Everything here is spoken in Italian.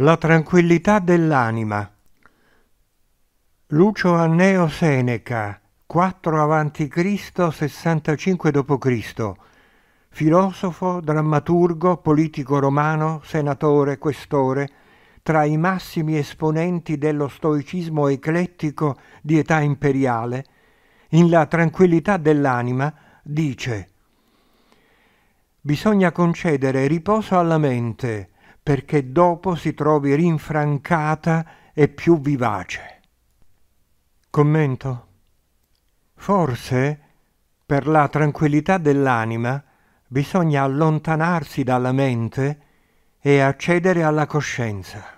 La tranquillità dell'anima. Lucio Anneo Seneca, 4 avanti Cristo, 65 d.C., filosofo, drammaturgo, politico romano, senatore, questore, tra i massimi esponenti dello stoicismo eclettico di età imperiale, in La tranquillità dell'anima dice Bisogna concedere riposo alla mente, perché dopo si trovi rinfrancata e più vivace. Commento. Forse, per la tranquillità dell'anima, bisogna allontanarsi dalla mente e accedere alla coscienza.